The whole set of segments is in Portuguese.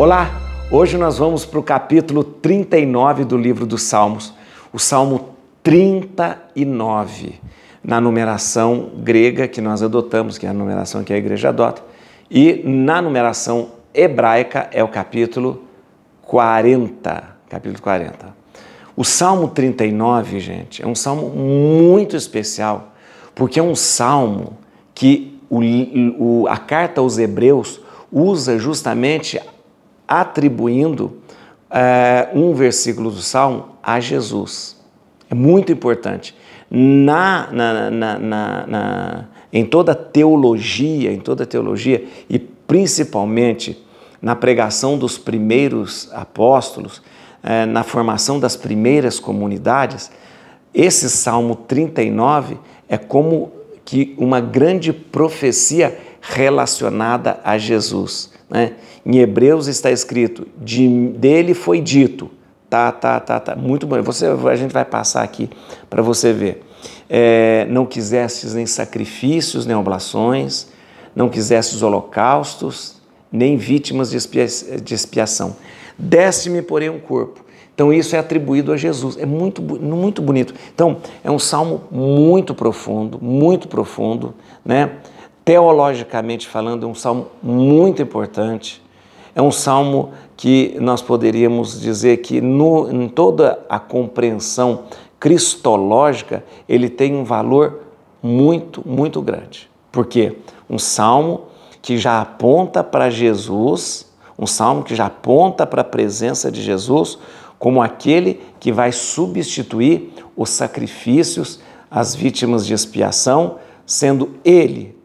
Olá, hoje nós vamos para o capítulo 39 do livro dos Salmos, o Salmo 39, na numeração grega que nós adotamos, que é a numeração que a igreja adota, e na numeração hebraica é o capítulo 40. Capítulo 40. O Salmo 39, gente, é um salmo muito especial, porque é um salmo que o, o, a carta aos Hebreus usa justamente atribuindo é, um versículo do Salmo a Jesus. É muito importante. Na, na, na, na, em toda teologia, em toda teologia e principalmente na pregação dos primeiros apóstolos, é, na formação das primeiras comunidades, esse Salmo 39 é como que uma grande profecia relacionada a Jesus. Né? Em Hebreus está escrito, de, dele foi dito, tá, tá, tá, tá, muito bom. Você, a gente vai passar aqui para você ver. É, não quisestes nem sacrifícios, nem oblações, não quisestes holocaustos, nem vítimas de, expia de expiação. Desce-me, porém, um corpo. Então, isso é atribuído a Jesus. É muito, muito bonito. Então, é um salmo muito profundo, muito profundo, né? teologicamente falando, é um salmo muito importante. É um salmo que nós poderíamos dizer que, no, em toda a compreensão cristológica, ele tem um valor muito, muito grande. Porque um salmo que já aponta para Jesus, um salmo que já aponta para a presença de Jesus como aquele que vai substituir os sacrifícios, as vítimas de expiação, sendo ele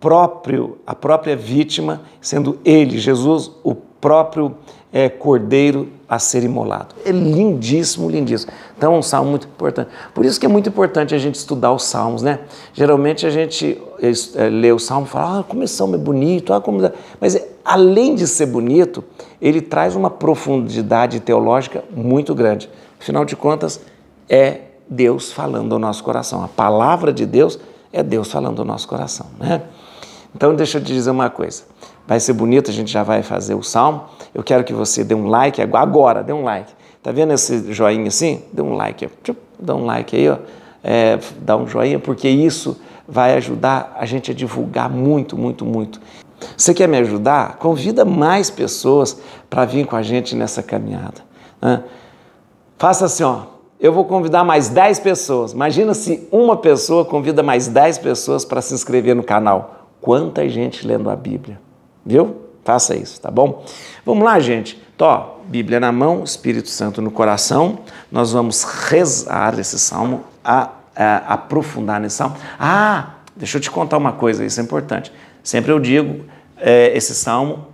próprio, a própria vítima, sendo ele, Jesus, o próprio é, cordeiro a ser imolado. É lindíssimo, lindíssimo. Então é um salmo muito importante. Por isso que é muito importante a gente estudar os salmos, né? Geralmente a gente é, é lê o salmo e fala, ah, como esse salmo é bonito, ah, como... É- Mas é, além de ser bonito, ele traz uma profundidade teológica muito grande. Afinal de contas, é Deus falando ao nosso coração. A palavra de Deus é Deus falando ao nosso coração, né? Então, deixa eu te dizer uma coisa. Vai ser bonito, a gente já vai fazer o salmo. Eu quero que você dê um like agora, dê um like. Tá vendo esse joinha assim? Dê um like, dá um like aí, ó. É, dá um joinha, porque isso vai ajudar a gente a divulgar muito, muito, muito. Você quer me ajudar? Convida mais pessoas para vir com a gente nessa caminhada. Né? Faça assim, ó. Eu vou convidar mais 10 pessoas. Imagina se uma pessoa convida mais 10 pessoas para se inscrever no canal. Quanta gente lendo a Bíblia, viu? Faça isso, tá bom? Vamos lá, gente. Tó, Bíblia na mão, Espírito Santo no coração. Nós vamos rezar esse salmo, a, a, aprofundar nesse salmo. Ah, deixa eu te contar uma coisa, isso é importante. Sempre eu digo, é, esse salmo,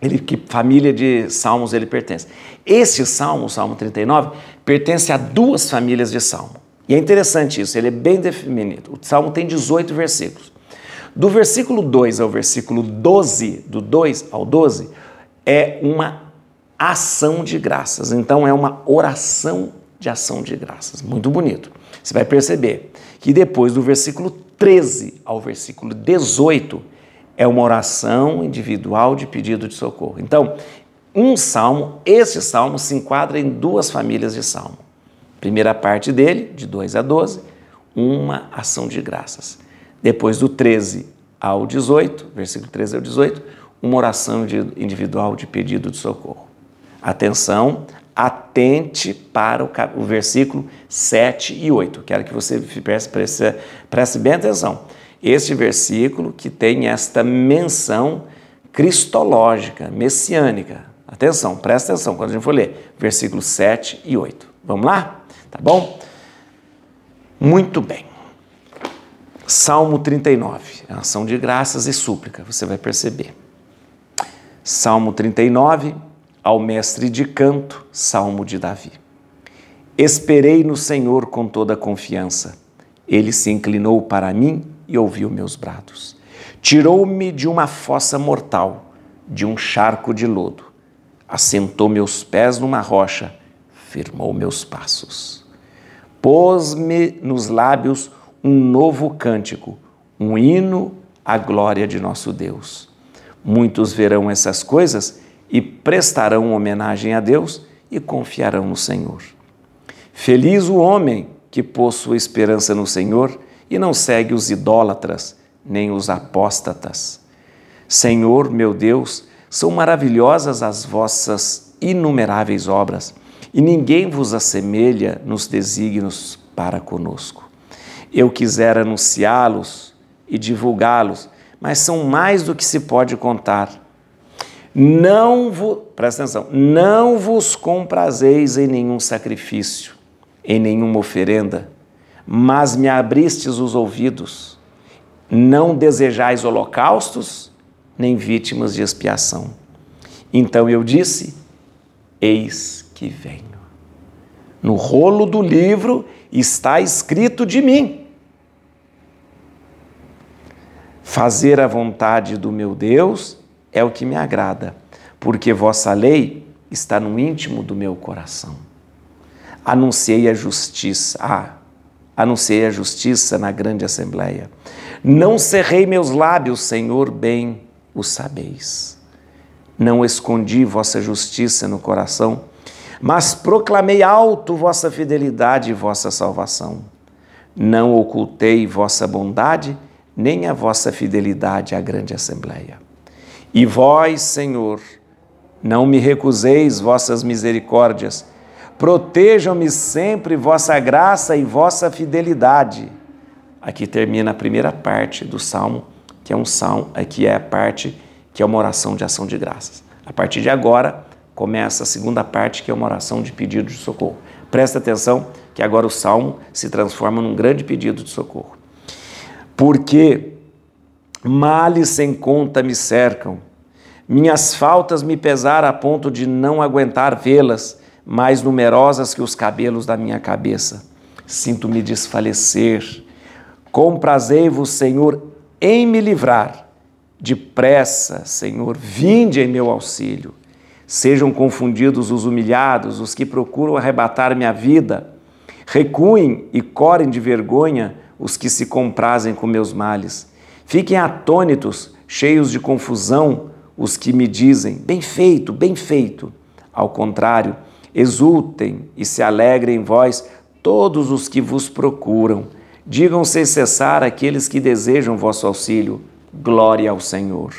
ele, que família de salmos ele pertence? Esse salmo, o salmo 39, pertence a duas famílias de salmo. E é interessante isso, ele é bem definido. O salmo tem 18 versículos. Do versículo 2 ao versículo 12, do 2 ao 12, é uma ação de graças. Então, é uma oração de ação de graças. Muito bonito. Você vai perceber que depois do versículo 13 ao versículo 18, é uma oração individual de pedido de socorro. Então, um salmo, esse salmo se enquadra em duas famílias de salmo. Primeira parte dele, de 2 a 12, uma ação de graças. Depois do 13 ao 18, versículo 13 ao 18, uma oração individual de pedido de socorro. Atenção, atente para o, o versículo 7 e 8. Quero que você preste, preste, preste bem atenção. Este versículo que tem esta menção cristológica, messiânica. Atenção, presta atenção quando a gente for ler. Versículos 7 e 8. Vamos lá? Tá bom? Muito bem. Salmo 39, é ação de graças e súplica, você vai perceber. Salmo 39, ao mestre de canto, Salmo de Davi. Esperei no Senhor com toda confiança. Ele se inclinou para mim e ouviu meus brados. Tirou-me de uma fossa mortal, de um charco de lodo. Assentou meus pés numa rocha, firmou meus passos. Pôs-me nos lábios um novo cântico, um hino à glória de nosso Deus. Muitos verão essas coisas e prestarão homenagem a Deus e confiarão no Senhor. Feliz o homem que pôs sua esperança no Senhor e não segue os idólatras nem os apóstatas. Senhor meu Deus, são maravilhosas as vossas inumeráveis obras, e ninguém vos assemelha nos desígnios para conosco eu quiser anunciá-los e divulgá-los, mas são mais do que se pode contar. Não vos, presta atenção, não vos comprazeis em nenhum sacrifício, em nenhuma oferenda, mas me abristes os ouvidos. Não desejais holocaustos, nem vítimas de expiação. Então eu disse: Eis que venho. No rolo do livro está escrito de mim Fazer a vontade do meu Deus é o que me agrada, porque vossa lei está no íntimo do meu coração. Anunciei a justiça, ah, anunciei a justiça na grande assembleia. Não cerrei meus lábios, Senhor, bem o sabeis. Não escondi vossa justiça no coração, mas proclamei alto vossa fidelidade e vossa salvação. Não ocultei vossa bondade, nem a vossa fidelidade à grande assembleia. E vós, Senhor, não me recuseis vossas misericórdias. Protejam-me sempre vossa graça e vossa fidelidade. Aqui termina a primeira parte do salmo, que é um salmo, aqui é, é a parte que é uma oração de ação de graças. A partir de agora começa a segunda parte, que é uma oração de pedido de socorro. Presta atenção que agora o salmo se transforma num grande pedido de socorro porque males sem conta me cercam. Minhas faltas me pesaram a ponto de não aguentar vê-las, mais numerosas que os cabelos da minha cabeça. Sinto-me desfalecer. Comprazei-vos, Senhor, em me livrar. Depressa, Senhor, vinde em meu auxílio. Sejam confundidos os humilhados, os que procuram arrebatar minha vida. Recuem e corem de vergonha os que se comprazem com meus males. Fiquem atônitos, cheios de confusão, os que me dizem: bem feito, bem feito. Ao contrário, exultem e se alegrem em vós todos os que vos procuram. Digam sem cessar aqueles que desejam vosso auxílio. Glória ao Senhor.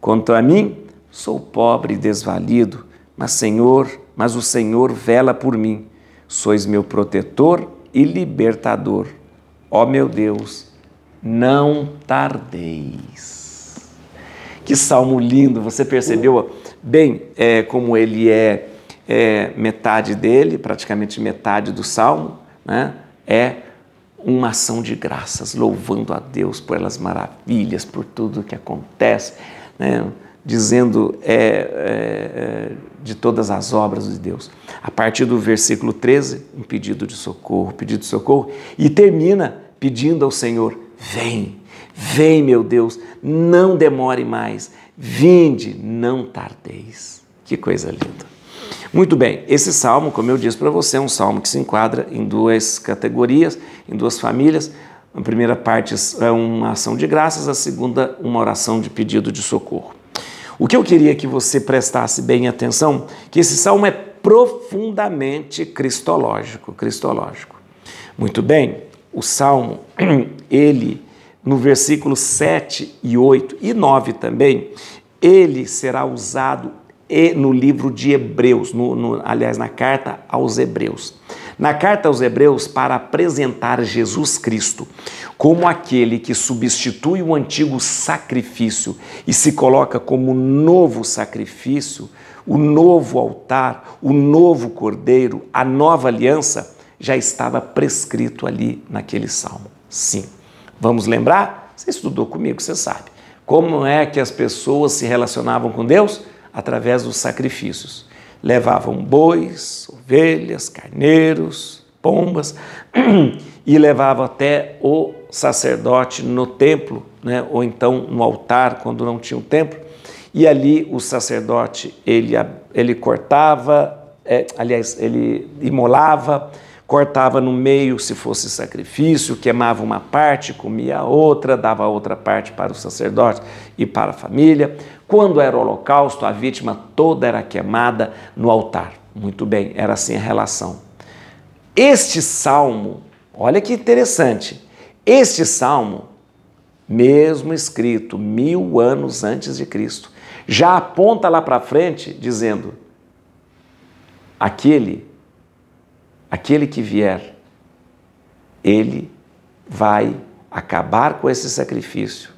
Quanto a mim, sou pobre e desvalido, mas Senhor, mas o Senhor vela por mim. Sois meu protetor e libertador. Ó meu Deus, não tardeis. Que salmo lindo, você percebeu uhum. bem é, como ele é, é metade dele, praticamente metade do salmo, né? É uma ação de graças, louvando a Deus pelas maravilhas, por tudo que acontece, né? dizendo é, é, é, de todas as obras de Deus. A partir do versículo 13, um pedido de socorro, pedido de socorro, e termina pedindo ao Senhor: vem, vem, meu Deus, não demore mais, vinde, não tardeis. Que coisa linda. Muito bem, esse salmo, como eu disse para você, é um salmo que se enquadra em duas categorias, em duas famílias. A primeira parte é uma ação de graças, a segunda, uma oração de pedido de socorro. O que eu queria que você prestasse bem atenção, que esse salmo é profundamente cristológico, cristológico. Muito bem, o salmo, ele no versículo 7 e 8 e 9 também, ele será usado no livro de Hebreus, no, no, aliás, na carta aos Hebreus. Na carta aos Hebreus, para apresentar Jesus Cristo como aquele que substitui o antigo sacrifício e se coloca como novo sacrifício, o novo altar, o novo cordeiro, a nova aliança, já estava prescrito ali naquele salmo. Sim. Vamos lembrar? Você estudou comigo, você sabe. Como é que as pessoas se relacionavam com Deus? Através dos sacrifícios. Levavam bois, ovelhas, carneiros, pombas e levavam até o sacerdote no templo, né, ou então no altar, quando não tinha o um templo, e ali o sacerdote ele, ele cortava, é, aliás, ele imolava, cortava no meio se fosse sacrifício, queimava uma parte, comia a outra, dava outra parte para o sacerdote e para a família. Quando era holocausto, a vítima toda era queimada no altar. Muito bem, era assim a relação. Este salmo, olha que interessante, este salmo, mesmo escrito mil anos antes de Cristo, já aponta lá para frente dizendo: aquele, aquele que vier, ele vai acabar com esse sacrifício.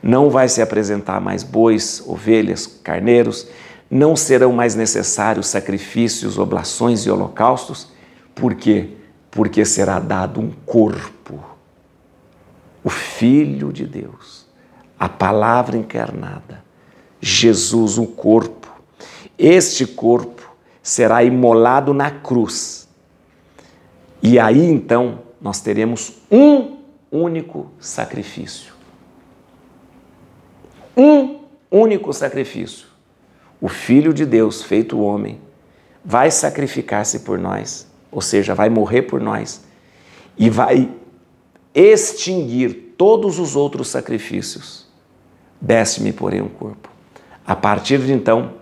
Não vai se apresentar mais bois, ovelhas, carneiros, não serão mais necessários sacrifícios, oblações e holocaustos. Por quê? Porque será dado um corpo o Filho de Deus, a palavra encarnada, Jesus, o corpo. Este corpo será imolado na cruz. E aí então nós teremos um único sacrifício. Um único sacrifício. O Filho de Deus, feito homem, vai sacrificar-se por nós, ou seja, vai morrer por nós e vai extinguir todos os outros sacrifícios, desce-me, porém, um corpo. A partir de então,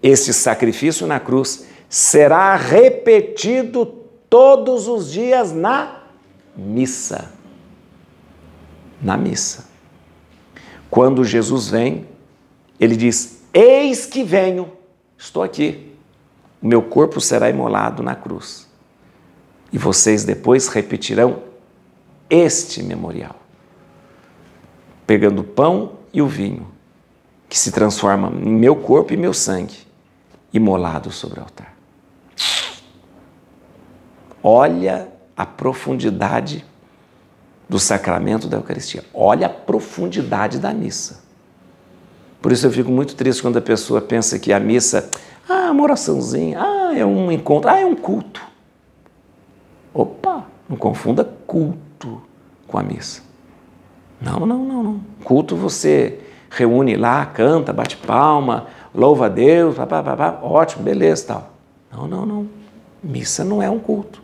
esse sacrifício na cruz será repetido todos os dias na missa. Na missa. Quando Jesus vem, ele diz: Eis que venho, estou aqui. O meu corpo será imolado na cruz. E vocês depois repetirão este memorial, pegando o pão e o vinho, que se transforma em meu corpo e meu sangue, imolado sobre o altar. Olha a profundidade do sacramento da Eucaristia. Olha a profundidade da missa. Por isso eu fico muito triste quando a pessoa pensa que a missa, ah, uma oraçãozinha, ah, é um encontro, ah, é um culto. Opa! Não confunda culto com a missa. Não, não, não, não. Culto você reúne lá, canta, bate palma, louva a Deus, pá, pá, pá, pá, ótimo, beleza, tal. Não, não, não. Missa não é um culto.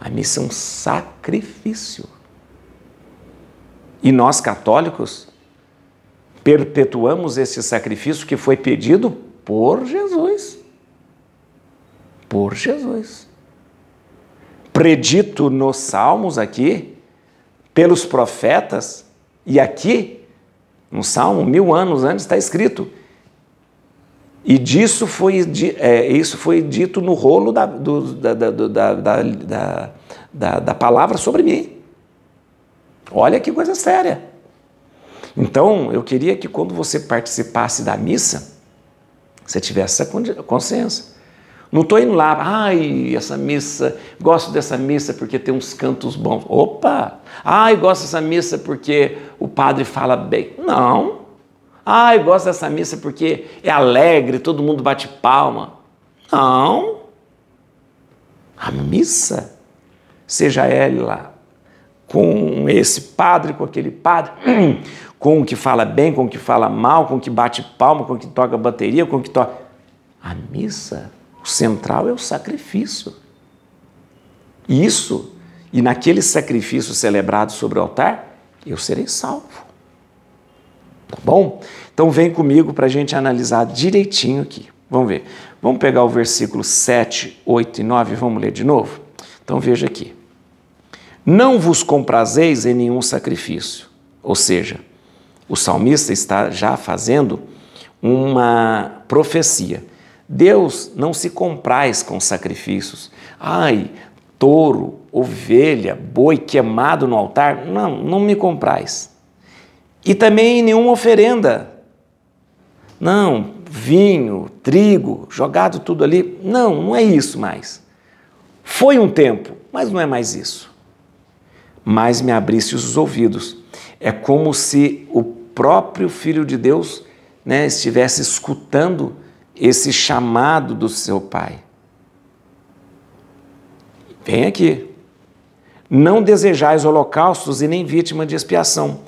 A missa é um sacrifício. E nós católicos perpetuamos esse sacrifício que foi pedido por Jesus. Por Jesus predito nos Salmos aqui, pelos profetas, e aqui, no Salmo, mil anos antes, está escrito. E disso foi, é, isso foi dito no rolo da, do, da, da, da, da palavra sobre mim. Olha que coisa séria. Então, eu queria que quando você participasse da missa, você tivesse essa consciência. Não estou indo lá, ai, essa missa, gosto dessa missa porque tem uns cantos bons. Opa! Ai, gosto dessa missa porque o padre fala bem. Não. Ai, gosto dessa missa porque é alegre, todo mundo bate palma. Não. A missa, seja ela com esse padre, com aquele padre, com o que fala bem, com o que fala mal, com o que bate palma, com o que toca bateria, com o que toca. A missa o central é o sacrifício. Isso, e naquele sacrifício celebrado sobre o altar, eu serei salvo. Tá bom? Então vem comigo para a gente analisar direitinho aqui. Vamos ver. Vamos pegar o versículo 7, 8 e 9 e vamos ler de novo? Então veja aqui. Não vos comprazeis em nenhum sacrifício. Ou seja, o salmista está já fazendo uma profecia Deus não se compraz com sacrifícios. Ai, touro, ovelha, boi queimado no altar, não, não me comprais. E também nenhuma oferenda. Não, vinho, trigo, jogado tudo ali. Não, não é isso mais. Foi um tempo, mas não é mais isso. Mas me abrisse os ouvidos. É como se o próprio Filho de Deus né, estivesse escutando esse chamado do seu pai. Vem aqui. Não desejais holocaustos e nem vítima de expiação.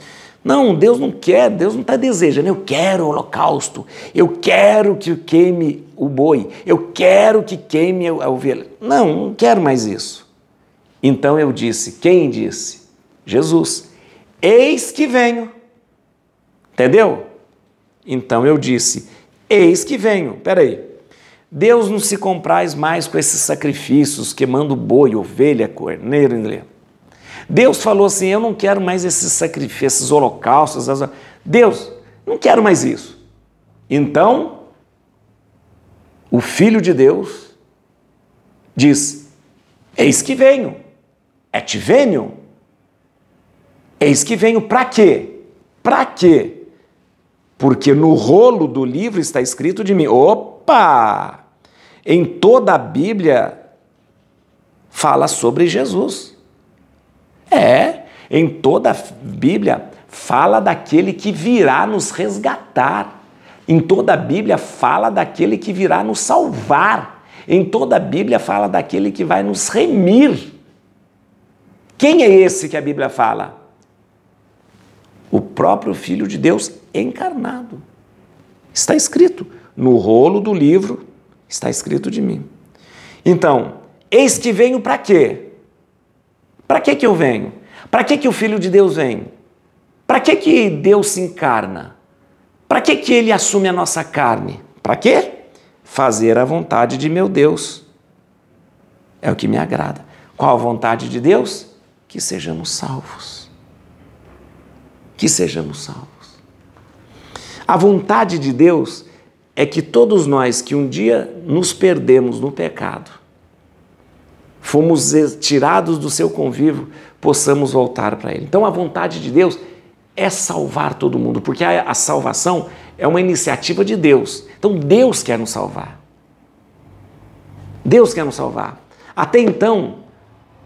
Não, Deus não quer, Deus não está desejando. Eu quero holocausto, eu quero que queime o boi, eu quero que queime a ovelha. Não, não quero mais isso. Então eu disse: quem disse? Jesus. Eis que venho. Entendeu? Então eu disse: Eis que venho. Peraí. Deus não se compraz mais com esses sacrifícios, queimando boi, ovelha, corneiro, inglês. Né? Deus falou assim: Eu não quero mais esses sacrifícios, esses holocaustos. Deus, não quero mais isso. Então, o Filho de Deus diz: Eis que venho. É Et venho. Eis que venho para quê? Para quê? porque no rolo do livro está escrito de mim. Opa! Em toda a Bíblia fala sobre Jesus. É, em toda a Bíblia fala daquele que virá nos resgatar. Em toda a Bíblia fala daquele que virá nos salvar. Em toda a Bíblia fala daquele que vai nos remir. Quem é esse que a Bíblia fala? O próprio Filho de Deus, encarnado. Está escrito no rolo do livro, está escrito de mim. Então, eis que venho para quê? Para que que eu venho? Para que que o filho de Deus vem? Para que que Deus se encarna? Para que que ele assume a nossa carne? Para quê? Fazer a vontade de meu Deus. É o que me agrada. Qual a vontade de Deus? Que sejamos salvos. Que sejamos salvos. A vontade de Deus é que todos nós que um dia nos perdemos no pecado, fomos tirados do seu convívio, possamos voltar para Ele. Então, a vontade de Deus é salvar todo mundo, porque a, a, salvação é uma iniciativa de Deus. Então, Deus quer nos salvar. Deus quer nos salvar. Até então,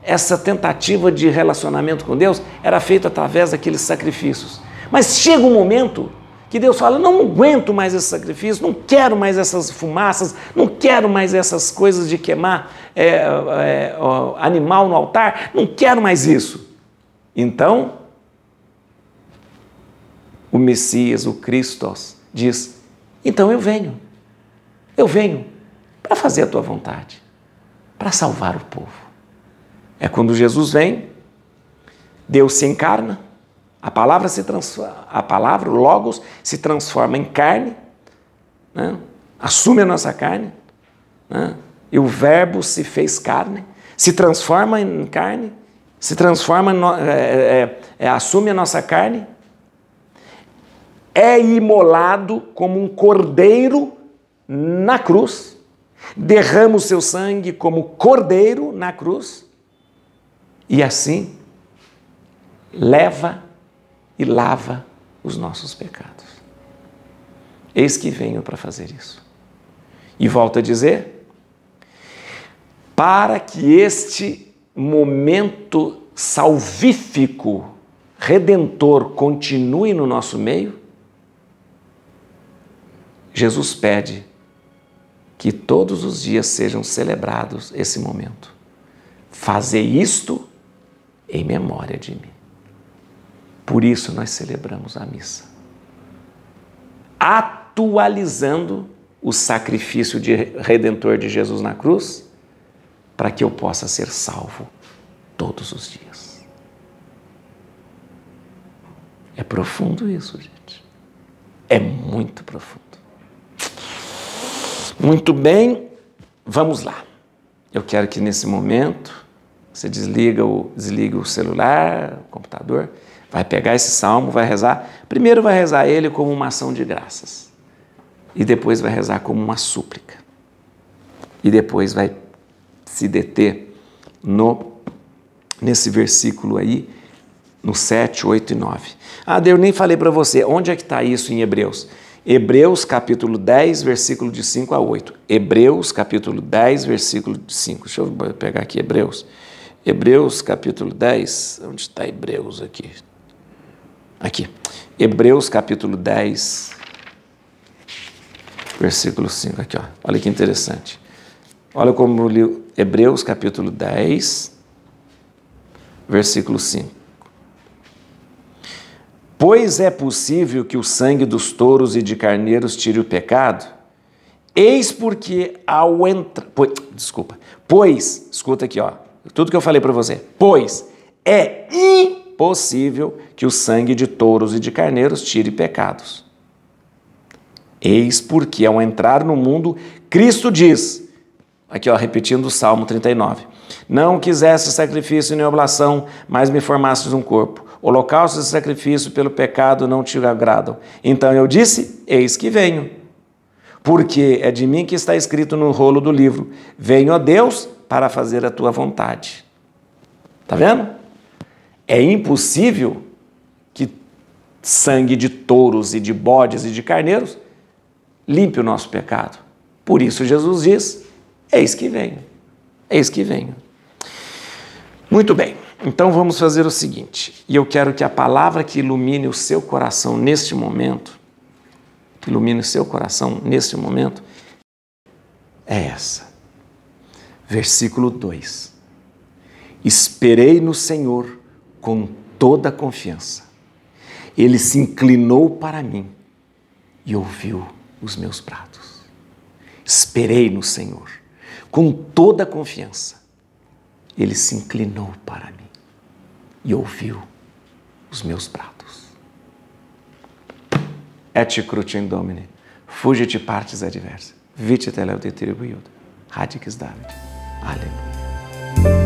essa tentativa de relacionamento com Deus era feita através daqueles sacrifícios. Mas chega um momento que Deus fala: não aguento mais esse sacrifício, não quero mais essas fumaças, não quero mais essas coisas de queimar é, é, ó, animal no altar, não quero mais isso. Então, o Messias, o Cristos, diz: então eu venho, eu venho para fazer a tua vontade, para salvar o povo. É quando Jesus vem, Deus se encarna a palavra, se transforma, a palavra, o Logos, se transforma em carne, né? assume a nossa carne, né? e o Verbo se fez carne, se transforma em carne, se transforma, no, é, é, é, é, assume a nossa carne, é imolado como um cordeiro na cruz, derrama o seu sangue como cordeiro na cruz, e assim leva e lava os nossos pecados. Eis que venho para fazer isso. E volto a dizer: para que este momento salvífico, redentor, continue no nosso meio, Jesus pede que todos os dias sejam celebrados esse momento. Fazei isto em memória de mim. Por isso nós celebramos a missa. Atualizando o sacrifício de redentor de Jesus na cruz, para que eu possa ser salvo todos os dias. É profundo isso, gente. É muito profundo. Muito bem, vamos lá. Eu quero que nesse momento você desliga o, desliga o celular, o computador Vai pegar esse salmo, vai rezar. Primeiro vai rezar ele como uma ação de graças. E depois vai rezar como uma súplica. E depois vai se deter no nesse versículo aí, no 7, 8 e 9. Ah, Deus, nem falei para você, onde é que está isso em Hebreus? Hebreus capítulo 10, versículo de 5 a 8. Hebreus capítulo 10, versículo de 5. Deixa eu pegar aqui Hebreus. Hebreus capítulo 10, onde está Hebreus aqui? Aqui, Hebreus capítulo 10, versículo 5. Aqui, ó. olha que interessante. Olha como li Hebreus capítulo 10, versículo 5. Pois é possível que o sangue dos touros e de carneiros tire o pecado? Eis porque ao entrar. Pois, desculpa. Pois, escuta aqui, ó. Tudo que eu falei para você. Pois é impossível possível que o sangue de touros e de carneiros tire pecados. Eis porque, ao entrar no mundo, Cristo diz, aqui ó, repetindo o Salmo 39, Não quiseste sacrifício nem oblação, mas me formastes um corpo. Holocaustos e sacrifício pelo pecado não te agradam. Então eu disse, eis que venho. Porque é de mim que está escrito no rolo do livro, venho a Deus para fazer a tua vontade. Tá vendo? É impossível que sangue de touros e de bodes e de carneiros limpe o nosso pecado. Por isso Jesus diz: Eis que venho, eis que venho. Muito bem, então vamos fazer o seguinte, e eu quero que a palavra que ilumine o seu coração neste momento, que ilumine o seu coração neste momento, é essa. Versículo 2: Esperei no Senhor com toda a confiança. Ele se inclinou para mim e ouviu os meus pratos. Esperei no Senhor, com toda a confiança. Ele se inclinou para mim e ouviu os meus pratos. Et crucem domine, fugite partes adversas, vititeleu de tribuiud, radix David. Aleluia.